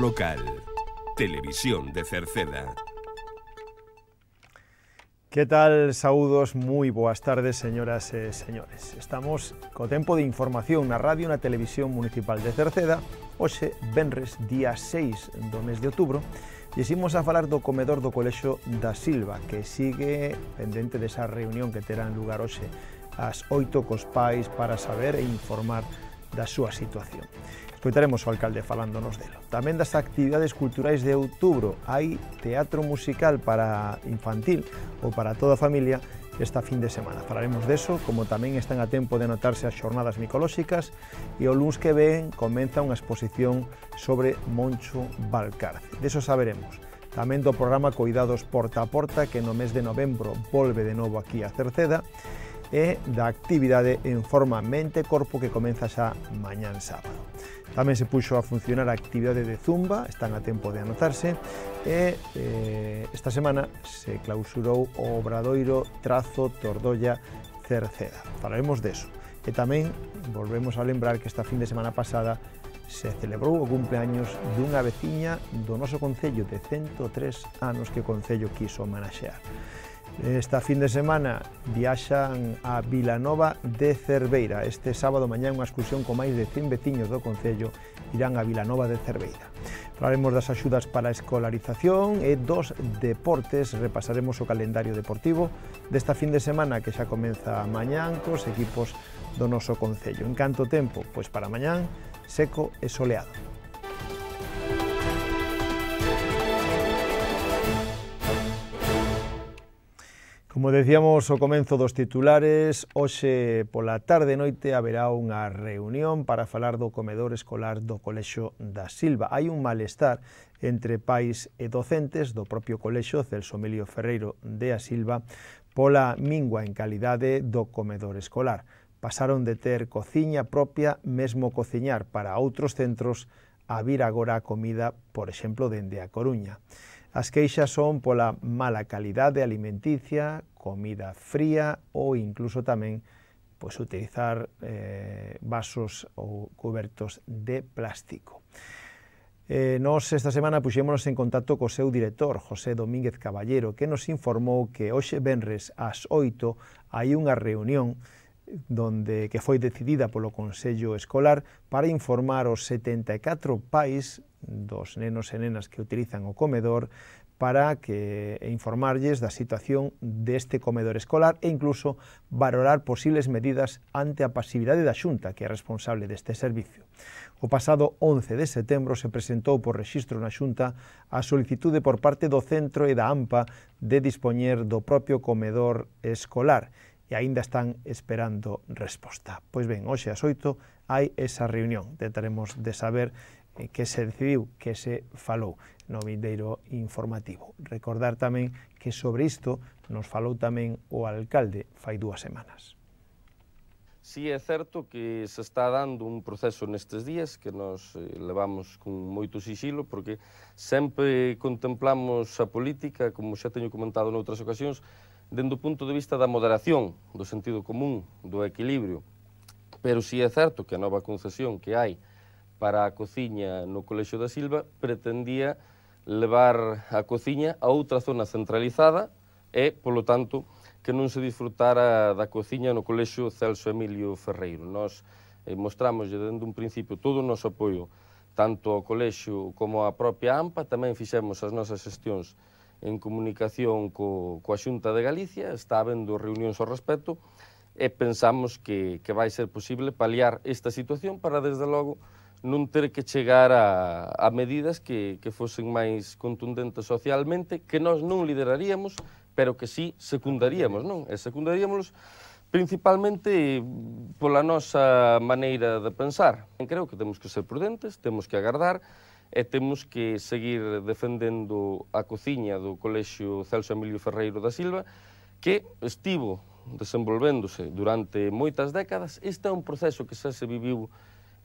local. Televisión de Cerceda. Que tal, saúdos, moi boas tardes, señoras e señores. Estamos co tempo de información na radio e na televisión municipal de Cerceda, hoxe, Benres, día 6 do mes de outubro, e a falar do comedor do Colexo da Silva, que sigue pendente desa reunión que terán lugar hoxe ás 8 cos pais para saber e informar da súa situación. Escoitaremos o alcalde falándonos delo. Tamén das actividades culturais de outubro hai teatro musical para infantil ou para toda a familia esta fin de semana. Falaremos deso, como tamén están a tempo de anotarse as xornadas micolóxicas e o luns que ven comeza unha exposición sobre Moncho Valcarce. Deso saberemos. Tamén do programa Cuidados Porta a Porta que no mes de novembro volve de novo aquí a Cerceda e da actividade en forma mente-corpo que comeza xa mañán sábado. Tamén se puxo a funcionar a actividade de Zumba, están a tempo de anotarse, e eh, esta semana se clausurou o Obradoiro Trazo Tordolla Cerceda. Falaremos deso. E tamén volvemos a lembrar que esta fin de semana pasada se celebrou o cumpleaños dunha veciña do noso Concello de 103 anos que o Concello quiso manaxear. Esta fin de semana viaxan a Vilanova de Cerveira. Este sábado mañán unha excursión con máis de 100 veciños do Concello irán a Vilanova de Cerveira. Falaremos das axudas para a escolarización e dos deportes. Repasaremos o calendario deportivo desta fin de semana que xa comeza mañán cos equipos do noso Concello. En canto tempo? Pois para mañán, seco e soleado. Como decíamos ao comenzo dos titulares, hoxe pola tarde e noite haberá unha reunión para falar do comedor escolar do Colexo da Silva. Hai un malestar entre pais e docentes do propio colexo Celso Emilio Ferreiro de A Silva pola mingua en calidade do comedor escolar. Pasaron de ter cociña propia mesmo cociñar para outros centros a vir agora a comida, por exemplo, dende a Coruña. As queixas son pola mala calidade alimenticia, comida fría ou incluso tamén pois, utilizar eh, vasos ou cobertos de plástico. Eh, nos esta semana puxémonos en contacto co seu director, José Domínguez Caballero, que nos informou que hoxe venres ás 8 hai unha reunión donde que foi decidida polo Consello Escolar para informar os 74 pais dos nenos e nenas que utilizan o comedor para que informarlles da situación deste comedor escolar e incluso valorar posibles medidas ante a pasividade da Xunta, que é responsable deste servicio. O pasado 11 de setembro se presentou por rexistro na Xunta a solicitude por parte do centro e da AMPA de dispoñer do propio comedor escolar e aínda están esperando resposta. Pois ben, hoxe ás 8 hai esa reunión. Tentaremos de saber Eh, que se decidiu, que se falou no vindeiro informativo. Recordar tamén que sobre isto nos falou tamén o alcalde fai dúas semanas. Sí, é certo que se está dando un proceso nestes días que nos eh, levamos con moito sigilo porque sempre contemplamos a política, como xa teño comentado noutras ocasións, dendo o punto de vista da moderación, do sentido común, do equilibrio. Pero sí é certo que a nova concesión que hai para a cociña no Colexo da Silva pretendía levar a cociña a outra zona centralizada e, polo tanto, que non se disfrutara da cociña no Colexo Celso Emilio Ferreiro. Nós eh, mostramos dende un principio todo o noso apoio tanto ao colexio como á propia AMPA, tamén fixemos as nosas xestións en comunicación co, coa Xunta de Galicia, está habendo reunións ao respecto, e pensamos que, que vai ser posible paliar esta situación para, desde logo, non ter que chegar a, a medidas que, que fosen máis contundentes socialmente, que nós non lideraríamos, pero que sí secundaríamos, non? E secundaríamos principalmente pola nosa maneira de pensar. Creo que temos que ser prudentes, temos que agardar, e temos que seguir defendendo a cociña do Colexio Celso Emilio Ferreiro da Silva, que estivo desenvolvéndose durante moitas décadas. Este é un proceso que xa se viviu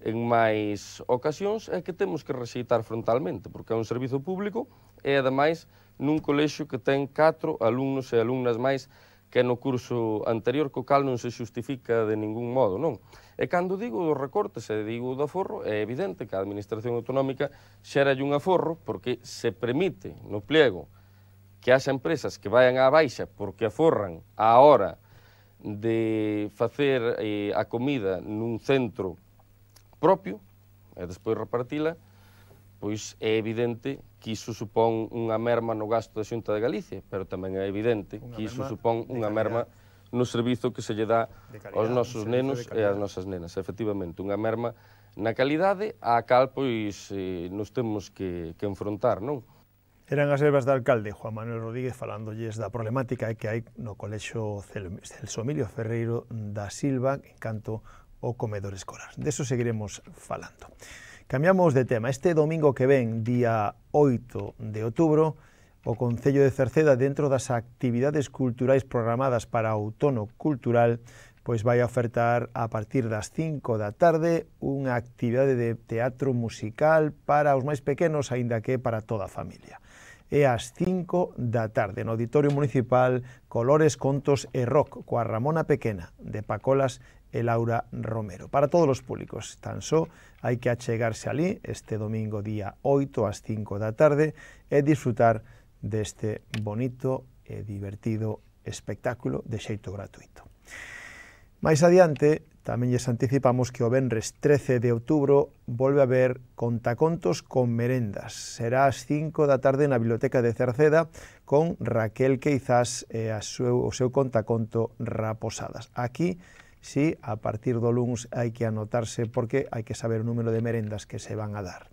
en máis ocasións é que temos que rexeitar frontalmente, porque é un servizo público e, ademais, nun colexo que ten 4 alumnos e alumnas máis que no curso anterior, co cal non se xustifica de ningún modo, non? E cando digo dos recortes e digo do aforro, é evidente que a Administración Autonómica xera un aforro porque se permite no pliego que haxa empresas que vayan á baixa porque aforran a hora de facer eh, a comida nun centro propio e despois repartila, pois é evidente que iso supón unha merma no gasto da Xunta de Galicia, pero tamén é evidente unha que iso supón unha merma no servizo que se lle dá calidad, aos nosos nenos e ás nosas nenas. Efectivamente, unha merma na calidade a cal pois eh, nos temos que, que enfrontar, non? Eran as ervas do alcalde, Juan Manuel Rodríguez, falándolles da problemática que hai no colexo Celso Emilio Ferreiro da Silva en canto o comedor escolar. De eso seguiremos falando. Cambiamos de tema. Este domingo que ven, día 8 de outubro, o Concello de Cerceda, dentro das actividades culturais programadas para o outono cultural, pois vai ofertar a partir das 5 da tarde unha actividade de teatro musical para os máis pequenos, aínda que para toda a familia. É ás 5 da tarde no Auditorio Municipal Colores, Contos e Rock coa Ramona Pequena de Pacolas e Laura Romero. Para todos os públicos, tan só hai que achegarse ali este domingo día 8 ás 5 da tarde e disfrutar deste bonito e divertido espectáculo de xeito gratuito. Mais adiante, tamén lles anticipamos que o Benres 13 de outubro volve a haber contacontos con merendas. Será ás 5 da tarde na Biblioteca de Cerceda con Raquel Queizás e a seu, o seu contaconto Raposadas. Aquí, si a partir do luns hai que anotarse porque hai que saber o número de merendas que se van a dar.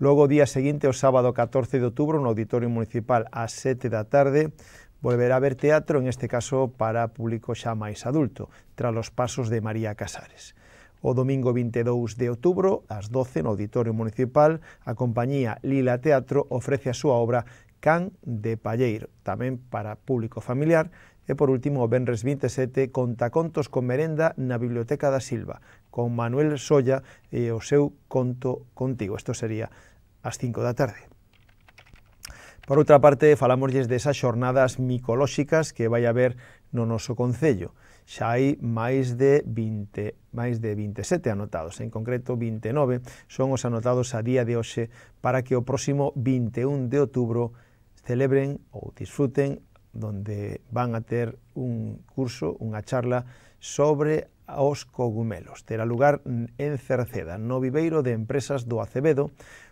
Logo, o día seguinte, o sábado 14 de outubro, no Auditorio Municipal, ás 7 da tarde, volverá a haber teatro, en este caso para público xa máis adulto, tras os pasos de María Casares. O domingo 22 de outubro, ás 12, no Auditorio Municipal, a compañía Lila Teatro ofrece a súa obra Can de Palleiro, tamén para público familiar, E por último, o Benres 27, Contacontos con merenda na Biblioteca da Silva, con Manuel Solla e o seu Conto Contigo. Isto sería ás 5 da tarde. Por outra parte, falamoslles desas xornadas micolóxicas que vai haber no noso Concello. Xa hai máis de 20, máis de 27 anotados, en concreto 29 son os anotados a día de hoxe para que o próximo 21 de outubro celebren ou disfruten donde van a ter un curso, unha charla sobre os cogumelos. Terá lugar en Cerceda, no viveiro de empresas do Acevedo,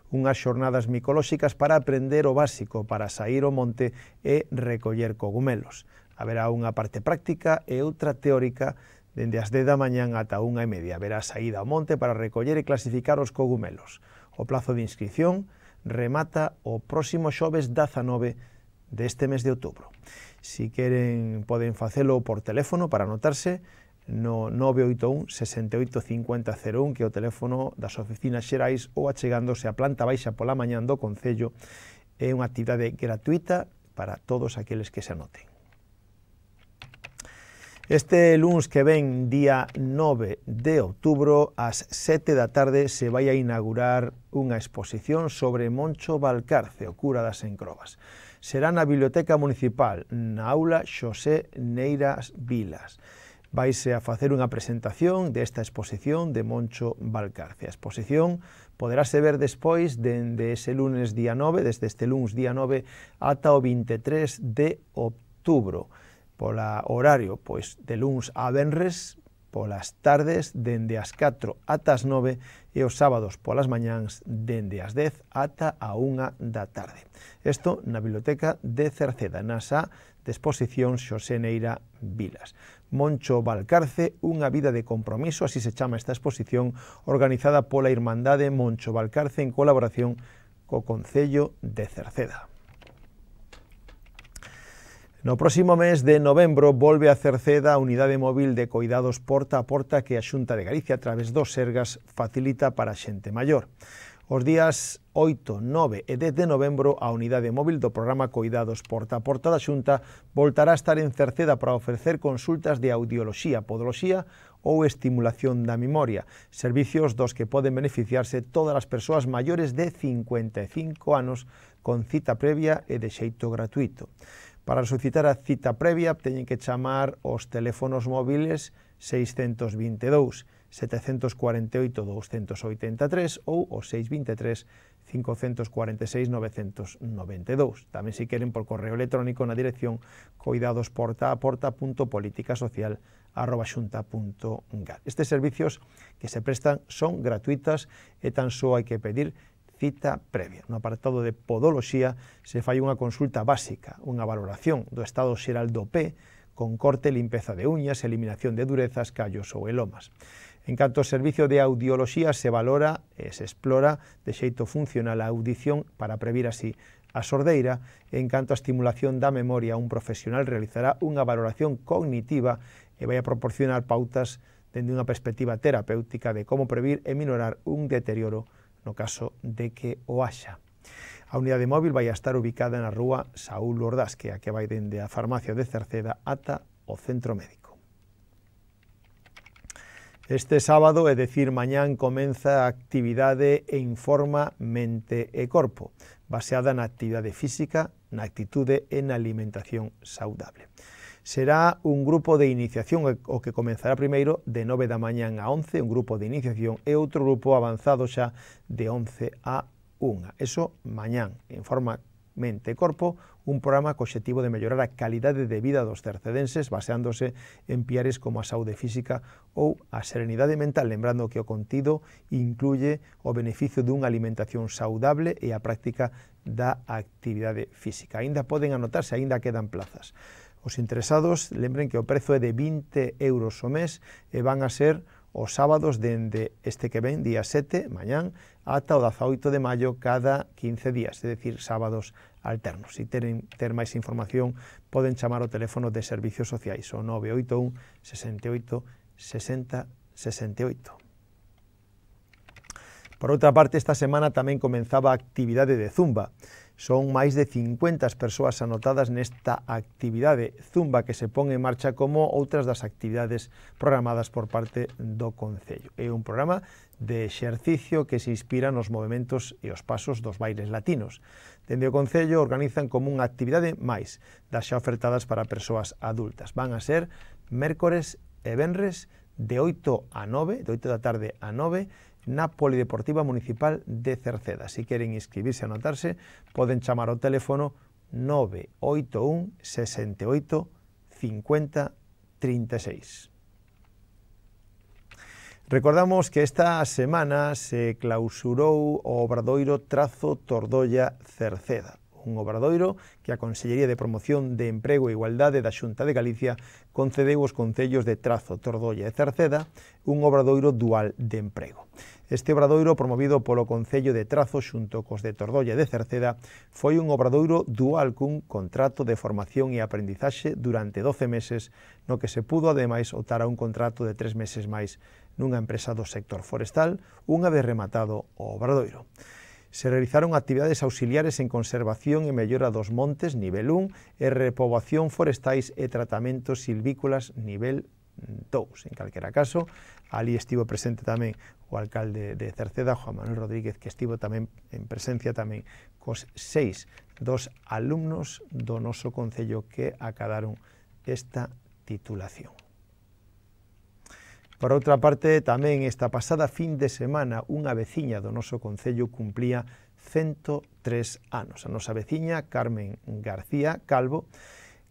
unhas xornadas micolóxicas para aprender o básico, para sair ao monte e recoller cogumelos. Haberá unha parte práctica e outra teórica dende as 10 da mañan ata unha e media. Haberá saída ao monte para recoller e clasificar os cogumelos. O plazo de inscripción remata o próximo xoves 19 de este mes de outubro. Si queren, poden facelo por teléfono para anotarse no 981 685001 que é o teléfono das oficinas xerais ou achegándose á planta baixa pola mañan do Concello. É unha actividade gratuita para todos aqueles que se anoten. Este lunes que ven, día 9 de outubro, ás 7 da tarde, se vai a inaugurar unha exposición sobre Moncho Valcarce, o cura das Encrobas será na Biblioteca Municipal, na aula Xosé Neiras Vilas. Vaise a facer unha presentación desta exposición de Moncho Valcarce. A exposición poderase ver despois dende ese lunes día 9, desde este lunes día 9 ata o 23 de outubro pola horario, pois de luns a venres polas tardes dende as 4 ata as 9 e os sábados polas mañáns dende as 10 ata a 1 da tarde. Isto na Biblioteca de Cerceda, na xa de exposición Xosé Neira Vilas. Moncho Valcarce, unha vida de compromiso, así se chama esta exposición, organizada pola Irmandade Moncho Valcarce en colaboración co Concello de Cerceda. No próximo mes de novembro volve a Cerceda a unidade móvil de coidados porta a porta que a Xunta de Galicia a través dos Sergas facilita para a xente maior. Os días 8, 9 e 10 de novembro a unidade móvil do programa Coidados Porta a Porta da Xunta voltará a estar en Cerceda para ofrecer consultas de audioloxía, podoloxía ou estimulación da memoria, servicios dos que poden beneficiarse todas as persoas maiores de 55 anos con cita previa e de xeito gratuito. Para solicitar a cita previa teñen que chamar os teléfonos móviles 622 748 283 ou o 623 546 992. Tamén se queren por correo electrónico na dirección cuidadosportaaporta.politicasocial.xunta.gal. Estes servicios que se prestan son gratuitas e tan só hai que pedir cita previa. No apartado de podoloxía se fai unha consulta básica, unha valoración do estado xeral do pé, con corte, limpeza de uñas, eliminación de durezas, callos ou elomas. En canto ao servicio de audioloxía se valora e se explora de xeito funcional a audición para previr así a sordeira en canto a estimulación da memoria un profesional realizará unha valoración cognitiva e vai a proporcionar pautas dende unha perspectiva terapéutica de como previr e minorar un deterioro no caso de que o haxa. A unidade móbil vai a estar ubicada na rúa Saúl Ordás, que a que vai dende a farmacia de Cerceda ata o centro médico. Este sábado, é dicir, mañán, comeza a actividade en forma mente e corpo, baseada na actividade física, na actitude e na alimentación saudable será un grupo de iniciación eh, o que comenzará primeiro de 9 da mañan a 11, un grupo de iniciación e outro grupo avanzado xa de 11 a 1. Eso mañan, en forma mente e corpo, un programa co objetivo de mellorar a calidade de vida dos tercedenses baseándose en piares como a saúde física ou a serenidade mental, lembrando que o contido incluye o beneficio dunha alimentación saudable e a práctica da actividade física. Ainda poden anotarse, ainda quedan plazas. Os interesados, lembren que o prezo é de 20 euros o mes e van a ser os sábados dende este que ven, día 7, mañán, ata o 18 de maio cada 15 días, é dicir, sábados alternos. Se teren, ter máis información, poden chamar o teléfono de Servicios Sociais, o 981 68 60 68. Por outra parte, esta semana tamén comenzaba a actividade de Zumba. Son máis de 50 persoas anotadas nesta actividade Zumba que se pon en marcha como outras das actividades programadas por parte do Concello. É un programa de exercicio que se inspira nos movimentos e os pasos dos bailes latinos. Dende o Concello organizan como unha actividade máis das xa ofertadas para persoas adultas. Van a ser mércores e venres de 8 a 9, de 8 da tarde a 9, na Polideportiva Municipal de Cerceda. Se si queren inscribirse e anotarse, poden chamar ao teléfono 981 68 50 36. Recordamos que esta semana se clausurou o Obradoiro Trazo Tordolla Cerceda un obradoiro que a Consellería de Promoción de Emprego e Igualdade da Xunta de Galicia concedeu aos concellos de Trazo, Tordolla e Cerceda un obradoiro dual de emprego. Este obradoiro promovido polo Concello de Trazo xunto cos de Tordolla e de Cerceda foi un obradoiro dual cun contrato de formación e aprendizaxe durante 12 meses no que se pudo ademais optar a un contrato de 3 meses máis nunha empresa do sector forestal unha vez rematado o obradoiro se realizaron actividades auxiliares en conservación e mellora dos montes, nivel 1, e repoboación forestais e tratamentos silvícolas, nivel 2. En calquera caso, ali estivo presente tamén o alcalde de Cerceda, Juan Manuel Rodríguez, que estivo tamén en presencia tamén cos seis dos alumnos do noso Concello que acadaron esta titulación. Por outra parte, tamén esta pasada fin de semana unha veciña do noso Concello cumplía 103 anos. A nosa veciña Carmen García Calvo,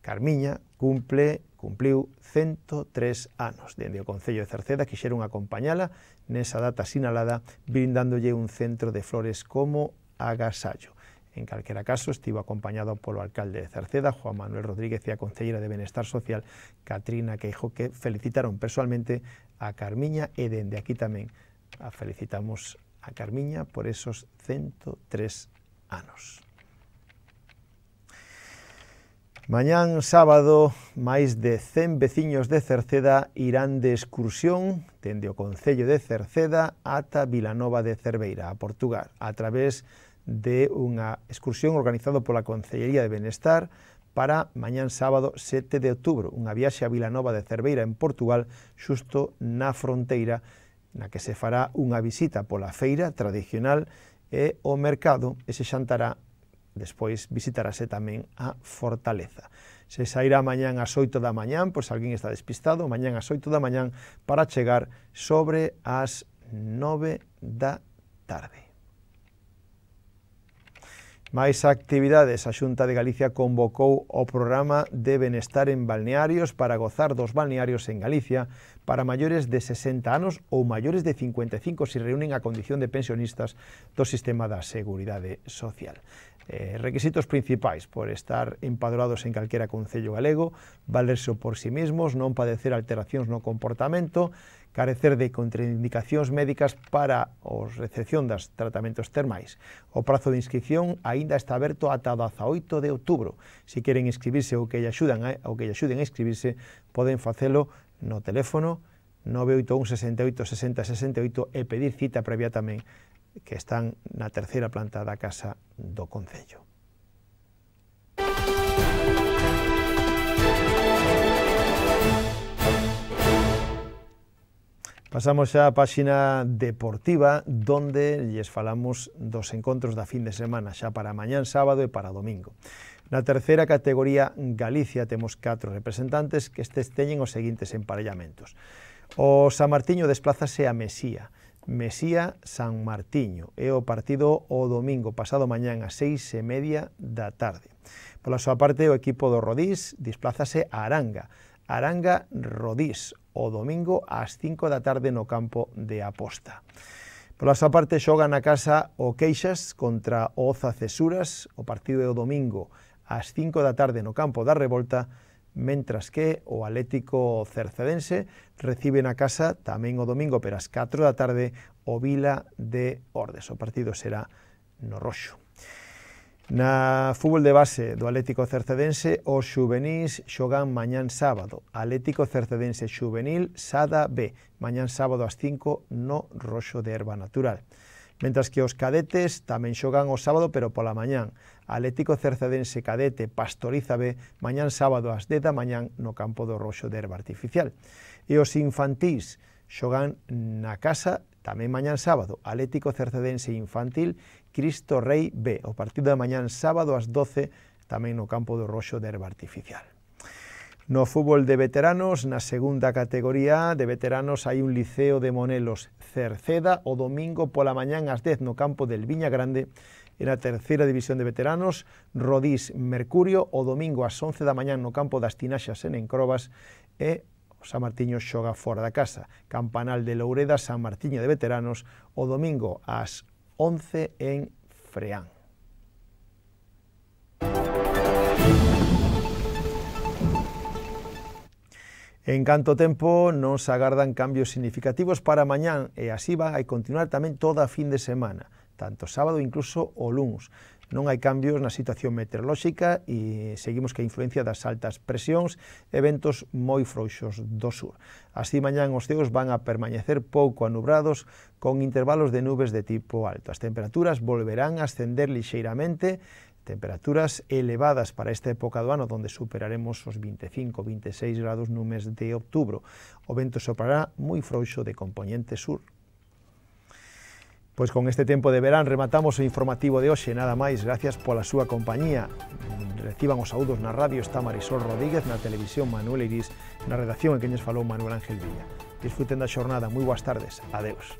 Carmiña, cumple cumpliu 103 anos. Dende o Concello de Cerceda quixeron acompañala nesa data sinalada brindándolle un centro de flores como agasallo. En calquera caso, estivo acompañado polo alcalde de Cerceda, Juan Manuel Rodríguez e a Concelleira de Benestar Social, Catrina Queijo, que felicitaron personalmente a Carmiña e dende aquí tamén a felicitamos a Carmiña por esos 103 anos. Mañán sábado, máis de 100 veciños de Cerceda irán de excursión dende o Concello de Cerceda ata Vilanova de Cerveira, a Portugal, a través de de unha excursión organizada pola Concellería de Benestar para mañán sábado 7 de outubro, unha viaxe a Vilanova de Cerveira en Portugal, xusto na fronteira, na que se fará unha visita pola feira tradicional e o mercado e se xantará despois visitarase tamén a Fortaleza. Se sairá mañán ás 8 da mañán, pois alguén está despistado, mañán ás 8 da mañán para chegar sobre as 9 da tarde. Mais actividades, a Xunta de Galicia convocou o programa de benestar en balnearios para gozar dos balnearios en Galicia para maiores de 60 anos ou maiores de 55 se reúnen a condición de pensionistas do sistema da Seguridade Social. Eh, requisitos principais por estar empadroados en calquera concello galego, valerse por si sí mesmos, non padecer alteracións no comportamento, carecer de contraindicacións médicas para os recepción das tratamentos termais. O prazo de inscripción aínda está aberto ata o 18 de outubro. Se queren inscribirse ou que lle axudan, eh, ou que lle axuden a inscribirse, poden facelo no teléfono 981 68 60 68 e pedir cita previa tamén que están na terceira planta da Casa do Concello. Pasamos xa á páxina deportiva donde lles falamos dos encontros da fin de semana, xa para mañán sábado e para domingo. Na terceira categoría Galicia temos catro representantes que estes teñen os seguintes emparellamentos. O San Martiño desplázase a Mesía, Mesía San Martiño é o partido o domingo pasado mañán a seis e media da tarde. Pola súa parte, o equipo do Rodís desplázase a Aranga, Aranga Rodís o domingo ás 5 da tarde no campo de Aposta. Pola súa parte xoga na casa o Queixas contra o Oza Cesuras, o partido é o domingo ás 5 da tarde no campo da Revolta, mentras que o Atlético Cercedense recibe na casa tamén o domingo pero ás 4 da tarde o Vila de Ordes. O partido será no Roxo. Na fútbol de base do Atlético Cercedense, os xuvenís xogan mañán sábado. Atlético Cercedense Xuvenil Sada B, mañán sábado ás 5 no Roxo de Herba Natural. Mentras que os cadetes tamén xogan o sábado, pero pola mañán. Atlético Cercedense Cadete Pastoriza B, mañán sábado ás 10 da mañán no campo do Roxo de Herba Artificial. E os infantís xogan na casa Tamén mañán sábado, Atlético Cercedense Infantil, Cristo Rei B. O partido de mañán sábado ás 12, tamén no campo do Roxo de Herba Artificial. No fútbol de veteranos, na segunda categoría de veteranos, hai un liceo de Monelos Cerceda o domingo pola mañán ás 10 no campo del Viña Grande, en a terceira división de veteranos, Rodís Mercurio o domingo ás 11 da mañán no campo das Tinaxas en Encrobas e O San Martiño xoga fora da casa. Campanal de Loureda, San Martiño de Veteranos, o domingo ás 11 en Freán. En canto tempo non se agardan cambios significativos para mañán e así van a continuar tamén toda a fin de semana, tanto sábado incluso o luns non hai cambios na situación meteorolóxica e seguimos que a influencia das altas presións e ventos moi frouxos do sur. Así mañán os ceos van a permanecer pouco anubrados con intervalos de nubes de tipo alto. As temperaturas volverán a ascender lixeiramente temperaturas elevadas para esta época do ano donde superaremos os 25, 26 grados no mes de outubro. O vento soprará moi frouxo de componente sur. Pois con este tempo de verán rematamos o informativo de hoxe, nada máis, gracias pola súa compañía. Reciban os saúdos na radio está Marisol Rodríguez, na televisión Manuel Iris, na redacción en nos falou Manuel Ángel Villa. Disfruten da xornada, moi boas tardes, adeus.